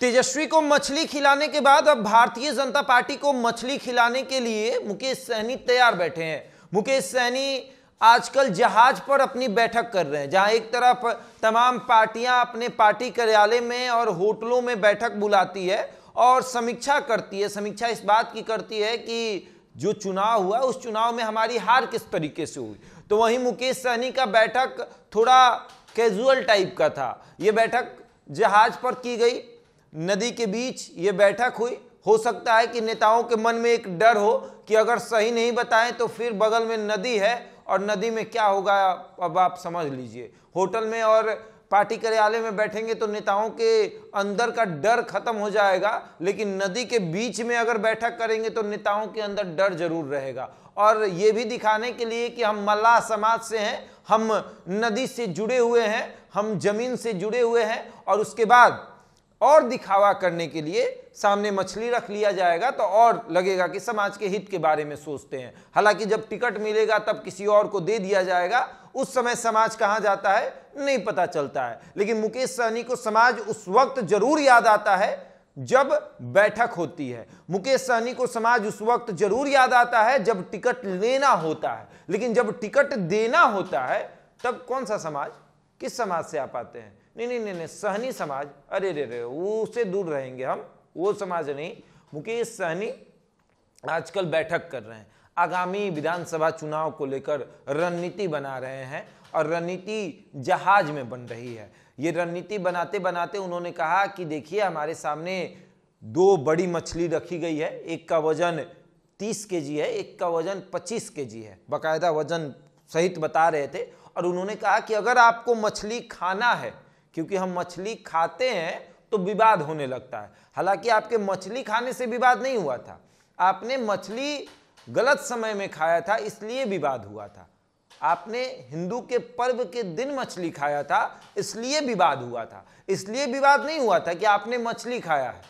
तेजस्वी को मछली खिलाने के बाद अब भारतीय जनता पार्टी को मछली खिलाने के लिए मुकेश सहनी तैयार बैठे हैं मुकेश सहनी आजकल जहाज पर अपनी बैठक कर रहे हैं जहां एक तरफ तमाम पार्टियां अपने पार्टी कार्यालय में और होटलों में बैठक बुलाती है और समीक्षा करती है समीक्षा इस बात की करती है कि जो चुनाव हुआ उस चुनाव में हमारी हार किस तरीके से हुई तो वहीं मुकेश सहनी का बैठक थोड़ा कैजुअल टाइप का था ये बैठक जहाज पर की गई नदी के बीच ये बैठक हुई हो सकता है कि नेताओं के मन में एक डर हो कि अगर सही नहीं बताएं तो फिर बगल में नदी है और नदी में क्या होगा अब आप समझ लीजिए होटल में और पार्टी कार्यालय में बैठेंगे तो नेताओं के अंदर का डर खत्म हो जाएगा लेकिन नदी के बीच में अगर बैठक करेंगे तो नेताओं के अंदर डर जरूर रहेगा और ये भी दिखाने के लिए कि हम मल्लाह समाज से हैं हम नदी से जुड़े हुए हैं हम जमीन से जुड़े हुए हैं और उसके बाद और दिखावा करने के लिए सामने मछली रख लिया जाएगा तो और लगेगा कि समाज के हित के बारे में सोचते हैं हालांकि जब टिकट मिलेगा तब किसी और को दे दिया जाएगा उस समय समाज कहाँ जाता है नहीं पता चलता है लेकिन मुकेश सहनी को समाज उस वक्त जरूर याद आता है जब बैठक होती है मुकेश सहनी को समाज उस वक्त जरूर याद आता है जब टिकट लेना होता है लेकिन जब टिकट देना होता है तब कौन सा समाज किस समाज से आ पाते हैं नहीं नहीं नहीं नहीं सहनी समाज अरे रे रे उससे दूर रहेंगे हम वो समाज नहीं मुकेश सहनी आजकल बैठक कर रहे हैं आगामी विधानसभा चुनाव को लेकर रणनीति बना रहे हैं और रणनीति जहाज में बन रही है ये रणनीति बनाते बनाते उन्होंने कहा कि देखिए हमारे सामने दो बड़ी मछली रखी गई है एक का वजन 30 के है एक का वजन 25 के है बाकायदा वजन सहित बता रहे थे और उन्होंने कहा कि अगर आपको मछली खाना है क्योंकि हम मछली खाते हैं तो विवाद होने लगता है हालांकि आपके मछली खाने से विवाद नहीं हुआ था आपने मछली गलत समय में खाया था इसलिए विवाद हुआ था आपने हिंदू के पर्व के दिन मछली खाया था इसलिए विवाद हुआ था इसलिए विवाद नहीं हुआ था कि आपने मछली खाया है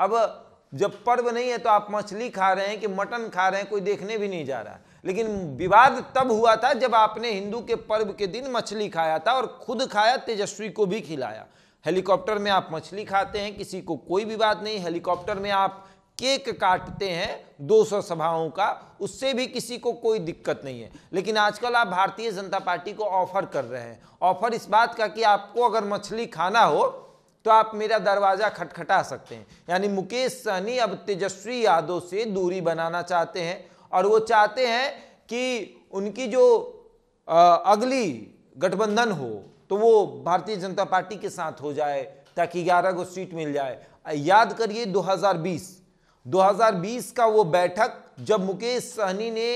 अब जब पर्व नहीं है तो आप मछली खा रहे हैं कि मटन खा रहे हैं कोई देखने भी नहीं जा रहा है लेकिन विवाद तब हुआ था जब आपने हिंदू के पर्व के दिन मछली खाया था और खुद खाया तेजस्वी को भी खिलाया हेलीकॉप्टर में आप मछली खाते हैं किसी को कोई विवाद नहीं हेलीकॉप्टर में आप केक काटते हैं 200 सभाओं का उससे भी किसी को कोई दिक्कत नहीं है लेकिन आजकल आप भारतीय जनता पार्टी को ऑफर कर रहे हैं ऑफर इस बात का कि आपको अगर मछली खाना हो तो आप मेरा दरवाज़ा खटखटा सकते हैं यानी मुकेश सहनी अब तेजस्वी यादव से दूरी बनाना चाहते हैं और वो चाहते हैं कि उनकी जो अगली गठबंधन हो तो वो भारतीय जनता पार्टी के साथ हो जाए ताकि ग्यारह को सीट मिल जाए याद करिए 2020 2020 का वो बैठक जब मुकेश सहनी ने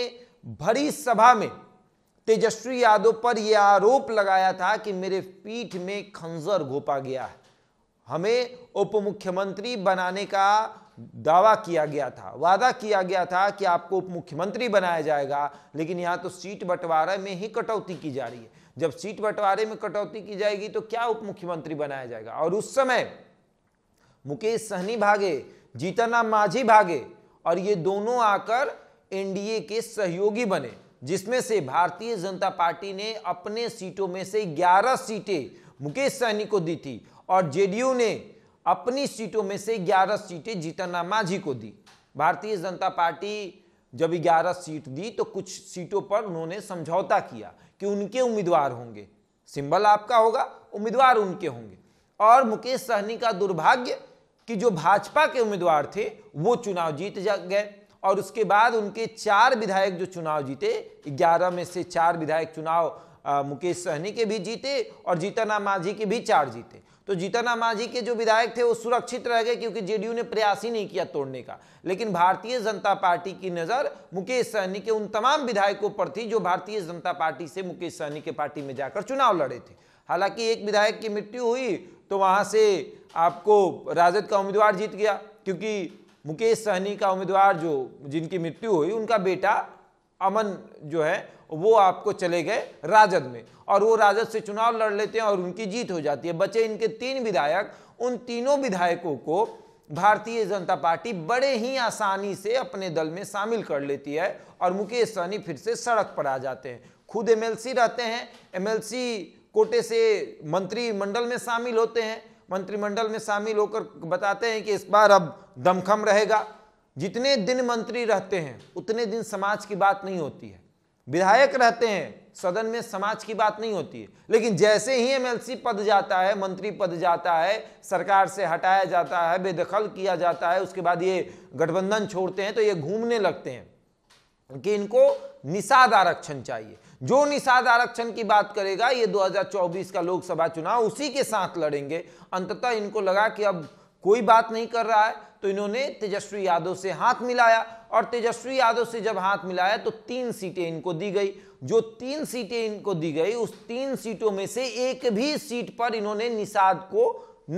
भरी सभा में तेजस्वी यादव पर यह आरोप लगाया था कि मेरे पीठ में खंजर घोपा गया है हमें उप मुख्यमंत्री बनाने का दावा किया गया था वादा किया गया था कि आपको उप मुख्यमंत्री बनाया जाएगा लेकिन यहाँ तो सीट बंटवारे में ही कटौती की जा रही है जब सीट बंटवारे में कटौती की जाएगी तो क्या उप मुख्यमंत्री बनाया जाएगा और उस समय मुकेश सहनी भागे जीतन राम मांझी भागे और ये दोनों आकर एनडीए के सहयोगी बने जिसमें से भारतीय जनता पार्टी ने अपने सीटों में से 11 सीटें मुकेश सहनी को दी थी और जेडीयू ने अपनी सीटों में से 11 सीटें जीतन मांझी को दी भारतीय जनता पार्टी जब 11 सीट दी तो कुछ सीटों पर उन्होंने समझौता किया कि उनके उम्मीदवार होंगे सिंबल आपका होगा उम्मीदवार उनके होंगे और मुकेश सहनी का दुर्भाग्य कि जो भाजपा के उम्मीदवार थे वो चुनाव जीत गए और उसके बाद उनके चार विधायक जो चुनाव जीते ग्यारह में से चार विधायक चुनाव आ, मुकेश सहनी के भी जीते और जीताना माझी के भी चार जीते तो जीताना माझी के जो विधायक थे वो सुरक्षित रह गए क्योंकि जेडीयू ने प्रयास ही नहीं किया तोड़ने का लेकिन भारतीय जनता पार्टी की नज़र मुकेश सहनी के उन तमाम विधायकों पर थी जो भारतीय जनता पार्टी से मुकेश सहनी के पार्टी में जाकर चुनाव लड़े थे हालांकि एक विधायक की मृत्यु हुई तो वहाँ से आपको राजद का उम्मीदवार जीत गया क्योंकि मुकेश सहनी का उम्मीदवार जो जिनकी मृत्यु हुई उनका बेटा अमन जो है वो आपको चले गए राजद में और वो राजद से चुनाव लड़ लेते हैं और उनकी जीत हो जाती है बचे इनके तीन विधायक उन तीनों विधायकों को भारतीय जनता पार्टी बड़े ही आसानी से अपने दल में शामिल कर लेती है और मुकेश सहनी फिर से सड़क पर आ जाते हैं खुद एमएलसी रहते हैं एमएलसी कोटे से मंत्रिमंडल में शामिल होते हैं मंत्रिमंडल में शामिल होकर बताते हैं कि इस बार अब दमखम रहेगा जितने दिन मंत्री रहते हैं उतने दिन समाज की बात नहीं होती है विधायक रहते हैं सदन में समाज की बात नहीं होती है लेकिन जैसे ही एमएलसी पद जाता है मंत्री पद जाता है सरकार से हटाया जाता है बेदखल किया जाता है उसके बाद ये गठबंधन छोड़ते हैं तो ये घूमने लगते हैं कि इनको निषाद आरक्षण चाहिए जो निषाद आरक्षण की बात करेगा ये 2024 का लोकसभा चुनाव उसी के साथ लड़ेंगे अंततः इनको लगा कि अब कोई बात नहीं कर रहा है तो इन्होंने तेजस्वी यादव से हाथ मिलाया और तेजस्वी यादव से जब हाथ मिलाया तो तीन सीटें इनको दी गई जो तीन सीटें इनको दी गई उस तीन सीटों में से एक भी सीट पर इन्होंने निषाद को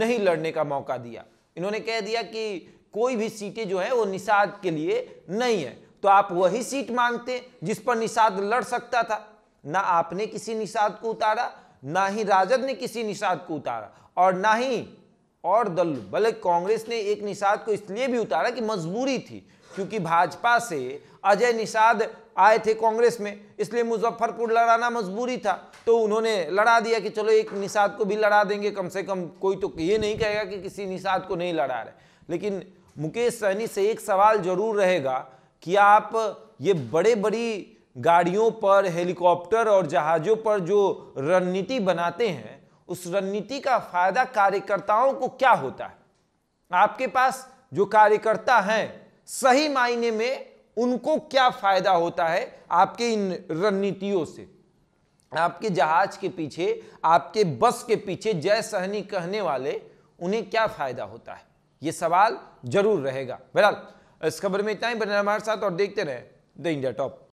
नहीं लड़ने का मौका दिया इन्होंने कह दिया कि कोई भी सीटें जो है वो निषाद के लिए नहीं है तो आप वही सीट मांगते जिस पर निषाद लड़ सकता था ना आपने किसी निषाद को उतारा ना ही राजद ने किसी निषाद को उतारा और ना ही और दल भले कांग्रेस ने एक निषाद को इसलिए भी उतारा कि मजबूरी थी क्योंकि भाजपा से अजय निषाद आए थे कांग्रेस में इसलिए मुजफ्फरपुर लड़ाना मजबूरी था तो उन्होंने लड़ा दिया कि चलो एक निषाद को भी लड़ा देंगे कम से कम कोई तो ये नहीं कहेगा कि किसी निषाद को नहीं लड़ा रहे लेकिन मुकेश सहनी से एक सवाल जरूर रहेगा कि आप ये बड़े बड़ी गाड़ियों पर हेलीकॉप्टर और जहाज़ों पर जो रणनीति बनाते हैं उस रणनीति का फायदा कार्यकर्ताओं को क्या होता है आपके पास जो कार्यकर्ता हैं सही मायने में उनको क्या फायदा होता है आपके इन रणनीतियों से आपके जहाज के पीछे आपके बस के पीछे जय सहनी कहने वाले उन्हें क्या फायदा होता है यह सवाल जरूर रहेगा बहरहाल इस खबर में इतना ही बने हमारे साथ और देखते रहे द इंडिया टॉप